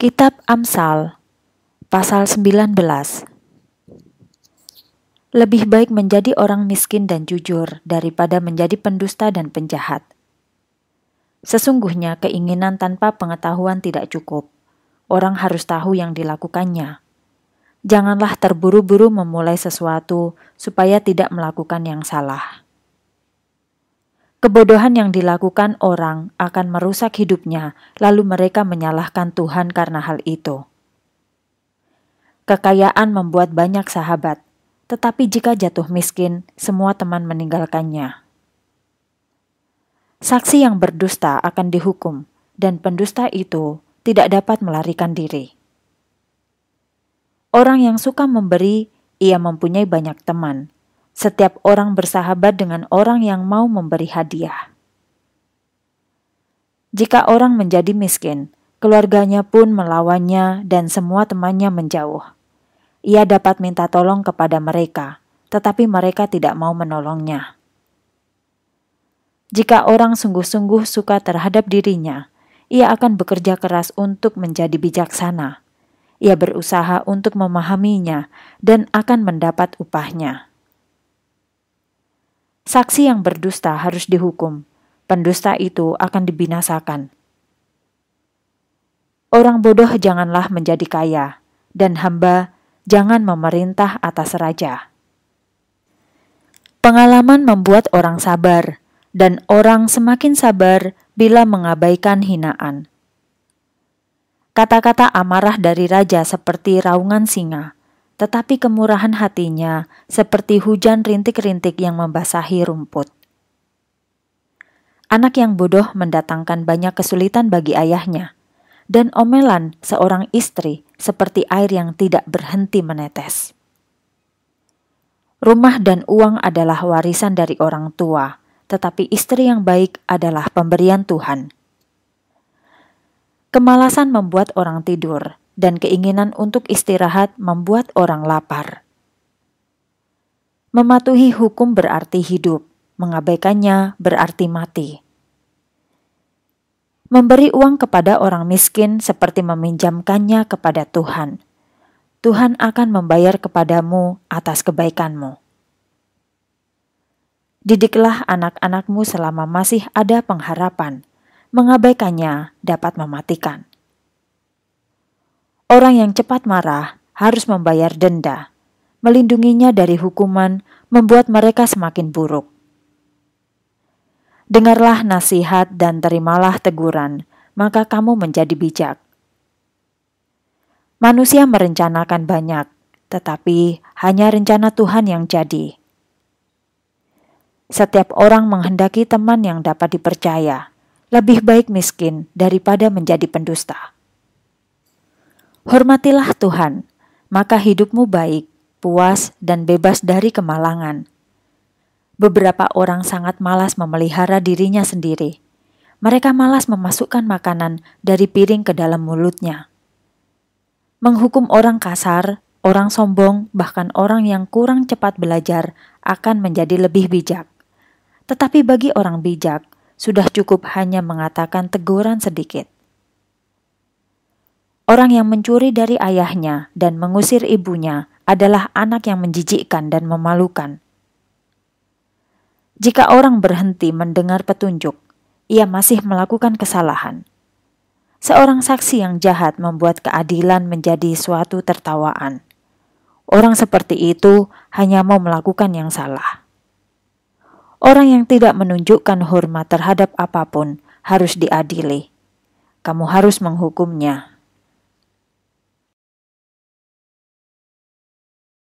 Kitab Amsal pasal 19 Lebih baik menjadi orang miskin dan jujur daripada menjadi pendusta dan penjahat. Sesungguhnya keinginan tanpa pengetahuan tidak cukup. Orang harus tahu yang dilakukannya. Janganlah terburu-buru memulai sesuatu supaya tidak melakukan yang salah. Kebodohan yang dilakukan orang akan merusak hidupnya, lalu mereka menyalahkan Tuhan karena hal itu. Kekayaan membuat banyak sahabat, tetapi jika jatuh miskin, semua teman meninggalkannya. Saksi yang berdusta akan dihukum, dan pendusta itu tidak dapat melarikan diri. Orang yang suka memberi, ia mempunyai banyak teman, setiap orang bersahabat dengan orang yang mau memberi hadiah. Jika orang menjadi miskin, keluarganya pun melawannya dan semua temannya menjauh. Ia dapat minta tolong kepada mereka, tetapi mereka tidak mau menolongnya. Jika orang sungguh-sungguh suka terhadap dirinya, ia akan bekerja keras untuk menjadi bijaksana. Ia berusaha untuk memahaminya dan akan mendapat upahnya. Saksi yang berdusta harus dihukum. Pendusta itu akan dibinasakan. Orang bodoh janganlah menjadi kaya, dan hamba jangan memerintah atas raja. Pengalaman membuat orang sabar, dan orang semakin sabar bila mengabaikan hinaan. Kata-kata amarah dari raja seperti raungan singa tetapi kemurahan hatinya seperti hujan rintik-rintik yang membasahi rumput. Anak yang bodoh mendatangkan banyak kesulitan bagi ayahnya, dan omelan seorang istri seperti air yang tidak berhenti menetes. Rumah dan uang adalah warisan dari orang tua, tetapi istri yang baik adalah pemberian Tuhan. Kemalasan membuat orang tidur, dan keinginan untuk istirahat membuat orang lapar. Mematuhi hukum berarti hidup, mengabaikannya berarti mati. Memberi uang kepada orang miskin seperti meminjamkannya kepada Tuhan. Tuhan akan membayar kepadamu atas kebaikanmu. Didiklah anak-anakmu selama masih ada pengharapan, mengabaikannya dapat mematikan. Orang yang cepat marah harus membayar denda, melindunginya dari hukuman, membuat mereka semakin buruk. Dengarlah nasihat dan terimalah teguran, maka kamu menjadi bijak. Manusia merencanakan banyak, tetapi hanya rencana Tuhan yang jadi. Setiap orang menghendaki teman yang dapat dipercaya. Lebih baik miskin daripada menjadi pendusta. Hormatilah Tuhan, maka hidupmu baik, puas, dan bebas dari kemalangan. Beberapa orang sangat malas memelihara dirinya sendiri. Mereka malas memasukkan makanan dari piring ke dalam mulutnya. Menghukum orang kasar, orang sombong, bahkan orang yang kurang cepat belajar akan menjadi lebih bijak. Tetapi bagi orang bijak, sudah cukup hanya mengatakan teguran sedikit. Orang yang mencuri dari ayahnya dan mengusir ibunya adalah anak yang menjijikkan dan memalukan. Jika orang berhenti mendengar petunjuk, ia masih melakukan kesalahan. Seorang saksi yang jahat membuat keadilan menjadi suatu tertawaan. Orang seperti itu hanya mau melakukan yang salah. Orang yang tidak menunjukkan hormat terhadap apapun harus diadili. Kamu harus menghukumnya.